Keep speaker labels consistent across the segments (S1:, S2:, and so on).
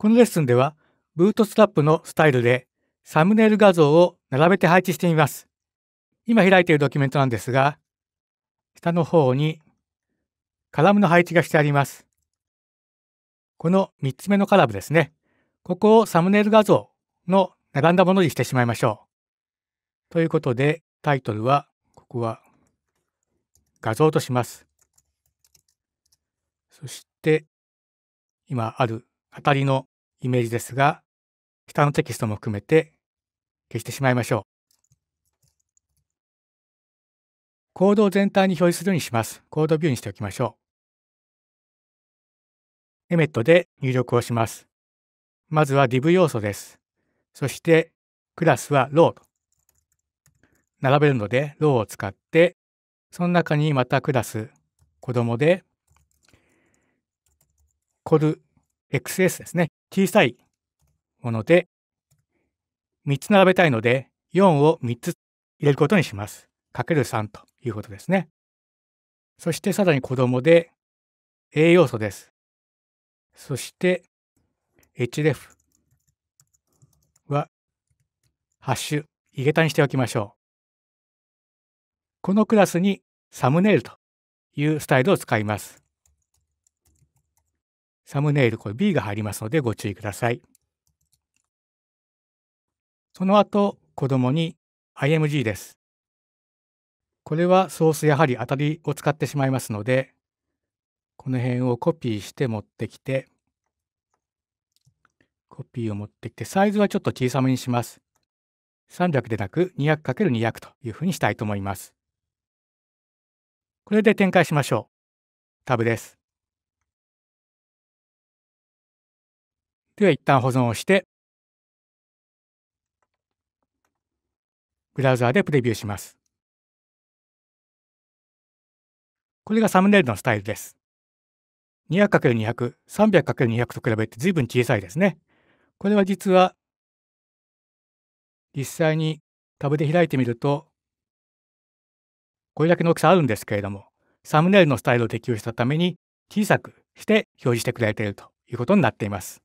S1: このレッスンではブートストラップのスタイルでサムネイル画像を並べて配置してみます。今開いているドキュメントなんですが、下の方にカラムの配置がしてあります。この3つ目のカラムですね。ここをサムネイル画像の並んだものにしてしまいましょう。ということで、タイトルは、ここは画像とします。そして、今ある語りのイメージですが、下のテキストも含めて消してしまいましょう。コードを全体に表示するようにします。コードビューにしておきましょう。エメットで入力をします。まずは div 要素です。そしてクラスはローと並べるのでローを使ってその中にまたクラス子供でコル XS ですね。小さいもので、3つ並べたいので、4を3つ入れることにします。かける3ということですね。そしてさらに子供で、栄養素です。そして、h d e f は、ハッシュ、イゲタにしておきましょう。このクラスにサムネイルというスタイルを使います。サムネイル、これ B が入りますのでご注意ください。その後、子供に IMG です。これはソースやはり当たりを使ってしまいますので、この辺をコピーして持ってきて、コピーを持ってきて、サイズはちょっと小さめにします。300でなく 200×200 というふうにしたいと思います。これで展開しましょう。
S2: タブです。では一旦保存をして、ブラウザーでプレビューします。これがサムネイルのスタ
S1: イルです。200×200、300×200 と比べて随分小さいですね。これは実は、実際にタブで開いてみると、これだけの大きさあるんですけれども、サムネイルのスタイルを適用したために小さくして表示してくれているということになっています。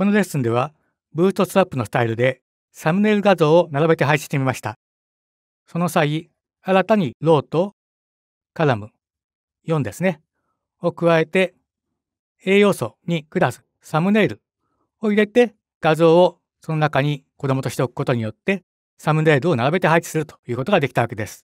S1: このレッスンではブートストラップのスタイルでサムネイル画像を並べて配置してみました。その際、新たにローとカラム4ですね、を加えて栄養素にクラスサムネイルを入れて画像をその中に子供としておくことによってサムネイルを並べて配置するということができたわけです。